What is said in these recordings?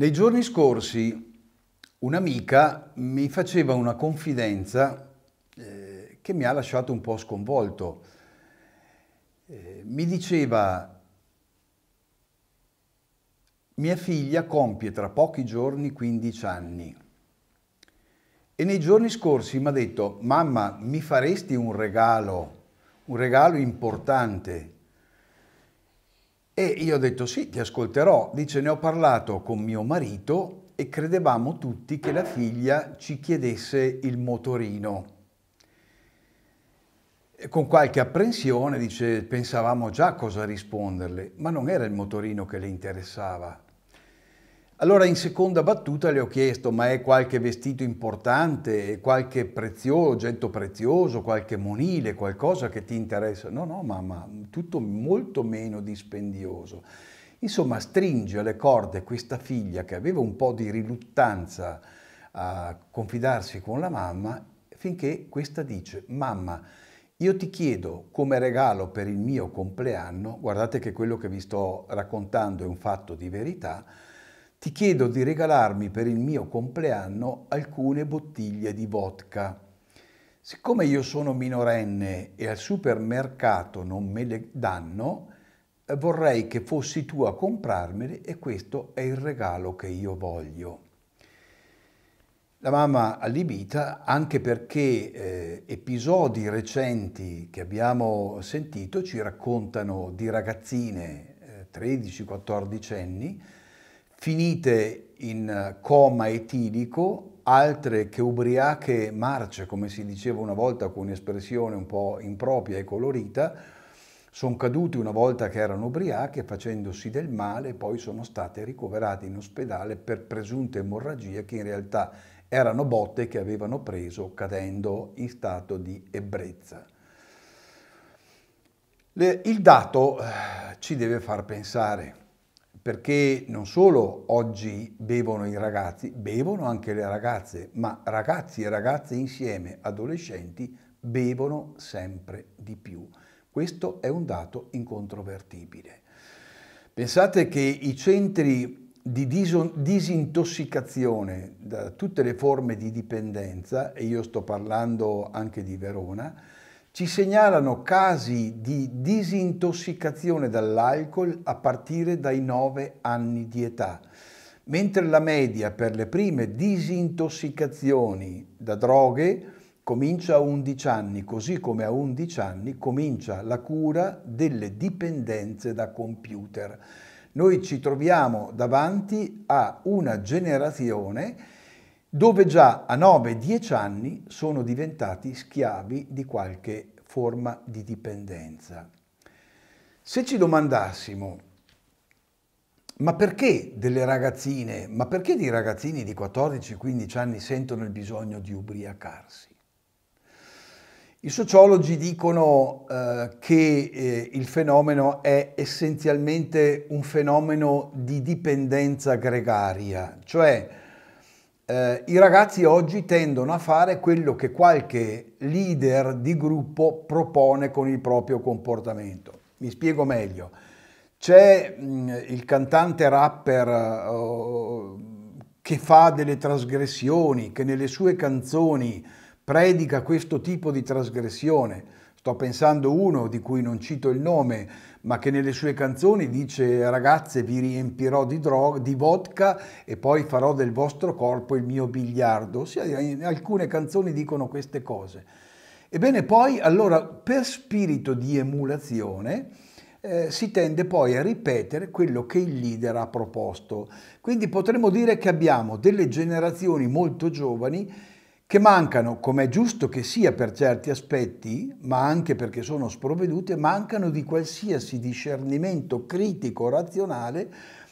Nei giorni scorsi un'amica mi faceva una confidenza eh, che mi ha lasciato un po' sconvolto. Eh, mi diceva, mia figlia compie tra pochi giorni 15 anni e nei giorni scorsi mi ha detto, mamma mi faresti un regalo, un regalo importante e io ho detto sì, ti ascolterò. Dice ne ho parlato con mio marito e credevamo tutti che la figlia ci chiedesse il motorino con qualche apprensione, dice, pensavamo già cosa risponderle, ma non era il motorino che le interessava, allora in seconda battuta le ho chiesto ma è qualche vestito importante, qualche prezioso, oggetto prezioso, qualche monile, qualcosa che ti interessa? No, no, mamma, tutto molto meno dispendioso. Insomma stringe le corde questa figlia che aveva un po' di riluttanza a confidarsi con la mamma finché questa dice mamma io ti chiedo come regalo per il mio compleanno, guardate che quello che vi sto raccontando è un fatto di verità, ti chiedo di regalarmi per il mio compleanno alcune bottiglie di vodka. Siccome io sono minorenne e al supermercato non me le danno, vorrei che fossi tu a comprarmele e questo è il regalo che io voglio. La mamma allibita anche perché eh, episodi recenti che abbiamo sentito ci raccontano di ragazzine eh, 13-14 anni finite in eh, coma etilico, altre che ubriache marce, come si diceva una volta con un'espressione un po' impropria e colorita, sono cadute una volta che erano ubriache facendosi del male, poi sono state ricoverate in ospedale per presunte emorragie che in realtà erano botte che avevano preso cadendo in stato di ebbrezza. il dato eh, ci deve far pensare perché non solo oggi bevono i ragazzi, bevono anche le ragazze, ma ragazzi e ragazze insieme, adolescenti, bevono sempre di più. Questo è un dato incontrovertibile. Pensate che i centri di disintossicazione da tutte le forme di dipendenza, e io sto parlando anche di Verona, ci segnalano casi di disintossicazione dall'alcol a partire dai 9 anni di età, mentre la media per le prime disintossicazioni da droghe comincia a 11 anni, così come a 11 anni comincia la cura delle dipendenze da computer. Noi ci troviamo davanti a una generazione dove già a 9-10 anni sono diventati schiavi di qualche forma di dipendenza. Se ci domandassimo, ma perché delle ragazzine, ma perché dei ragazzini di 14-15 anni sentono il bisogno di ubriacarsi? I sociologi dicono eh, che eh, il fenomeno è essenzialmente un fenomeno di dipendenza gregaria, cioè eh, i ragazzi oggi tendono a fare quello che qualche leader di gruppo propone con il proprio comportamento. Mi spiego meglio. C'è mm, il cantante rapper uh, che fa delle trasgressioni, che nelle sue canzoni predica questo tipo di trasgressione Sto pensando uno di cui non cito il nome, ma che nelle sue canzoni dice ragazze vi riempirò di, di vodka e poi farò del vostro corpo il mio biliardo. Sì, alcune canzoni dicono queste cose. Ebbene poi, allora, per spirito di emulazione, eh, si tende poi a ripetere quello che il leader ha proposto. Quindi potremmo dire che abbiamo delle generazioni molto giovani che mancano, come è giusto che sia per certi aspetti, ma anche perché sono sprovvedute, mancano di qualsiasi discernimento critico razionale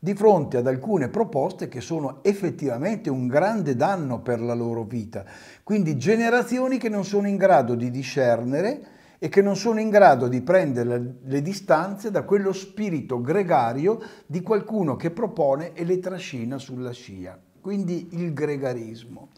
di fronte ad alcune proposte che sono effettivamente un grande danno per la loro vita. Quindi generazioni che non sono in grado di discernere e che non sono in grado di prendere le distanze da quello spirito gregario di qualcuno che propone e le trascina sulla scia. Quindi il gregarismo.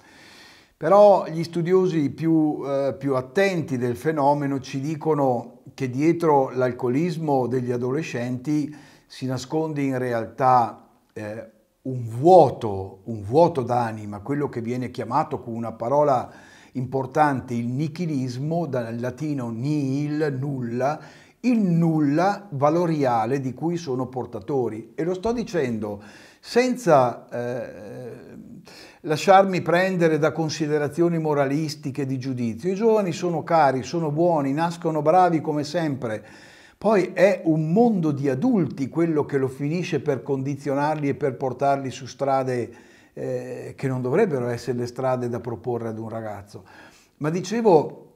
Però gli studiosi più, eh, più attenti del fenomeno ci dicono che dietro l'alcolismo degli adolescenti si nasconde in realtà eh, un vuoto, un vuoto d'anima, quello che viene chiamato con una parola importante, il nichilismo, dal latino nihil, nulla, il nulla valoriale di cui sono portatori. E lo sto dicendo senza eh, lasciarmi prendere da considerazioni moralistiche di giudizio. I giovani sono cari, sono buoni, nascono bravi come sempre. Poi è un mondo di adulti quello che lo finisce per condizionarli e per portarli su strade eh, che non dovrebbero essere le strade da proporre ad un ragazzo. Ma dicevo,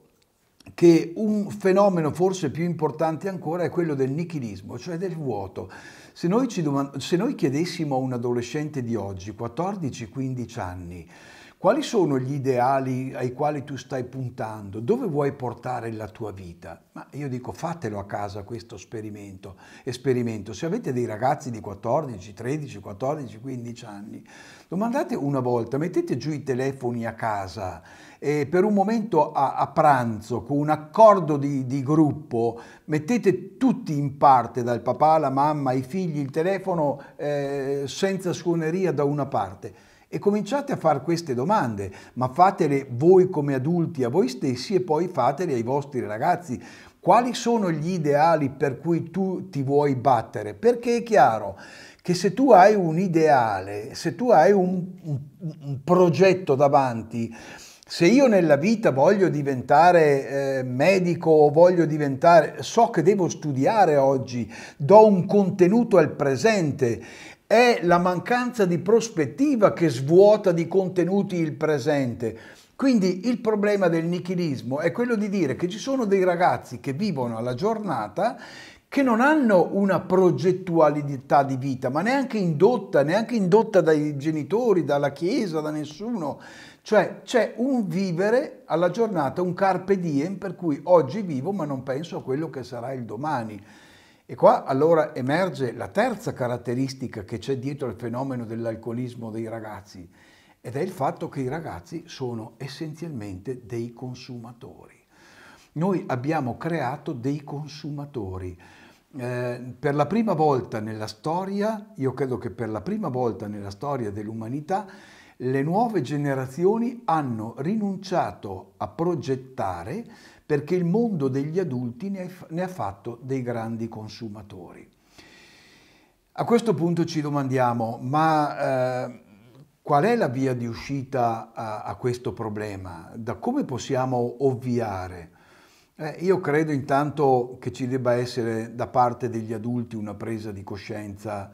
che un fenomeno forse più importante ancora è quello del nichilismo, cioè del vuoto. Se noi, se noi chiedessimo a un adolescente di oggi, 14-15 anni, quali sono gli ideali ai quali tu stai puntando? Dove vuoi portare la tua vita? Ma io dico fatelo a casa questo esperimento. esperimento. Se avete dei ragazzi di 14, 13, 14, 15 anni, domandate una volta, mettete giù i telefoni a casa e per un momento a, a pranzo, con un accordo di, di gruppo, mettete tutti in parte, dal papà, la mamma, i figli, il telefono, eh, senza suoneria da una parte e cominciate a fare queste domande, ma fatele voi come adulti a voi stessi e poi fatele ai vostri ragazzi. Quali sono gli ideali per cui tu ti vuoi battere? Perché è chiaro che se tu hai un ideale, se tu hai un, un, un progetto davanti, se io nella vita voglio diventare eh, medico o voglio diventare, so che devo studiare oggi, do un contenuto al presente è la mancanza di prospettiva che svuota di contenuti il presente. Quindi il problema del nichilismo è quello di dire che ci sono dei ragazzi che vivono alla giornata che non hanno una progettualità di vita, ma neanche indotta, neanche indotta dai genitori, dalla chiesa, da nessuno. Cioè c'è un vivere alla giornata, un carpe diem per cui oggi vivo ma non penso a quello che sarà il domani. E qua allora emerge la terza caratteristica che c'è dietro al fenomeno dell'alcolismo dei ragazzi ed è il fatto che i ragazzi sono essenzialmente dei consumatori. Noi abbiamo creato dei consumatori. Eh, per la prima volta nella storia, io credo che per la prima volta nella storia dell'umanità, le nuove generazioni hanno rinunciato a progettare perché il mondo degli adulti ne, ne ha fatto dei grandi consumatori. A questo punto ci domandiamo, ma eh, qual è la via di uscita a, a questo problema? Da come possiamo ovviare? Eh, io credo intanto che ci debba essere da parte degli adulti una presa di coscienza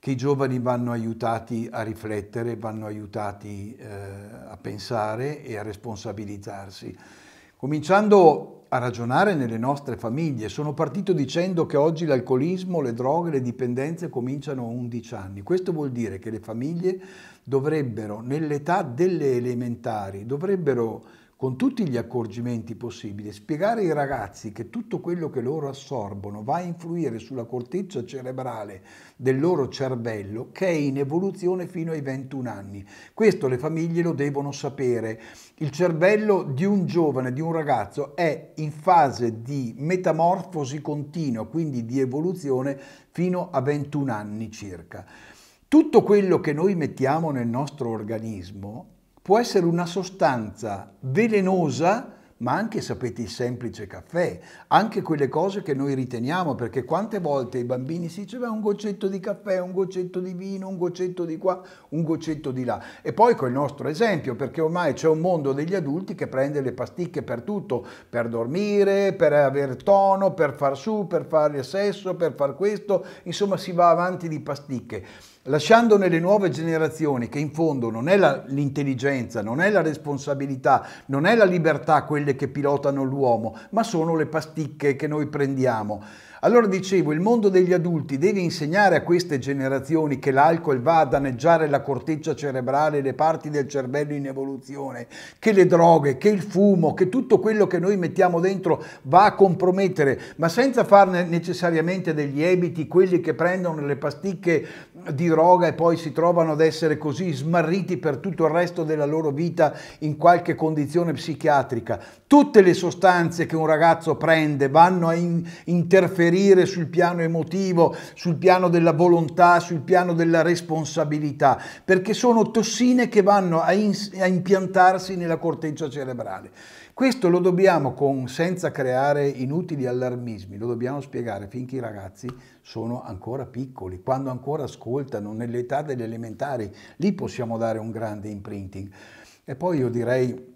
che i giovani vanno aiutati a riflettere, vanno aiutati eh, a pensare e a responsabilizzarsi. Cominciando a ragionare nelle nostre famiglie, sono partito dicendo che oggi l'alcolismo, le droghe, le dipendenze cominciano a 11 anni. Questo vuol dire che le famiglie dovrebbero, nell'età delle elementari, dovrebbero con tutti gli accorgimenti possibili, spiegare ai ragazzi che tutto quello che loro assorbono va a influire sulla corteccia cerebrale del loro cervello che è in evoluzione fino ai 21 anni. Questo le famiglie lo devono sapere. Il cervello di un giovane, di un ragazzo, è in fase di metamorfosi continua, quindi di evoluzione fino a 21 anni circa. Tutto quello che noi mettiamo nel nostro organismo può essere una sostanza velenosa ma anche, sapete, il semplice caffè, anche quelle cose che noi riteniamo, perché quante volte i bambini si dice, un goccetto di caffè, un goccetto di vino, un goccetto di qua, un goccetto di là. E poi col nostro esempio, perché ormai c'è un mondo degli adulti che prende le pasticche per tutto, per dormire, per aver tono, per far su, per fare sesso, per far questo, insomma si va avanti di pasticche lasciando nelle nuove generazioni che in fondo non è l'intelligenza, non è la responsabilità, non è la libertà quelle che pilotano l'uomo, ma sono le pasticche che noi prendiamo. Allora dicevo, il mondo degli adulti deve insegnare a queste generazioni che l'alcol va a danneggiare la corteccia cerebrale, le parti del cervello in evoluzione, che le droghe, che il fumo, che tutto quello che noi mettiamo dentro va a compromettere, ma senza farne necessariamente degli ebiti, quelli che prendono le pasticche di droga e poi si trovano ad essere così smarriti per tutto il resto della loro vita in qualche condizione psichiatrica. Tutte le sostanze che un ragazzo prende vanno a in interferire digerire sul piano emotivo, sul piano della volontà, sul piano della responsabilità, perché sono tossine che vanno a, a impiantarsi nella corteccia cerebrale. Questo lo dobbiamo, con, senza creare inutili allarmismi, lo dobbiamo spiegare finché i ragazzi sono ancora piccoli, quando ancora ascoltano, nell'età delle elementari. Lì possiamo dare un grande imprinting. E poi io direi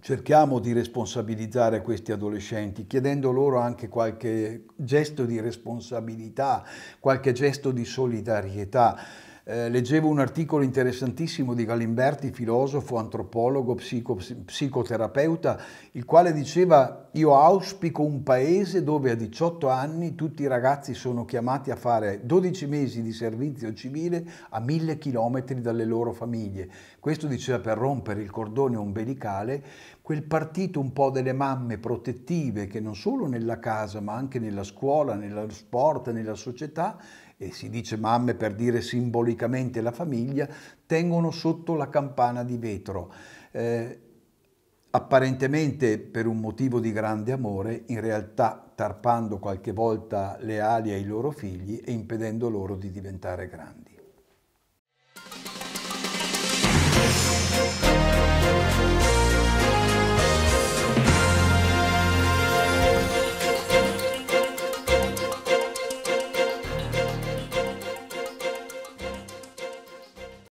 cerchiamo di responsabilizzare questi adolescenti, chiedendo loro anche qualche gesto di responsabilità, qualche gesto di solidarietà. Eh, leggevo un articolo interessantissimo di Galimberti, filosofo, antropologo, psico, psicoterapeuta, il quale diceva io auspico un paese dove a 18 anni tutti i ragazzi sono chiamati a fare 12 mesi di servizio civile a mille chilometri dalle loro famiglie. Questo diceva per rompere il cordone ombelicale, quel partito un po' delle mamme protettive che non solo nella casa ma anche nella scuola, nello sport, nella società e si dice mamme per dire simbolicamente la famiglia, tengono sotto la campana di vetro. Eh, apparentemente per un motivo di grande amore, in realtà tarpando qualche volta le ali ai loro figli e impedendo loro di diventare grandi.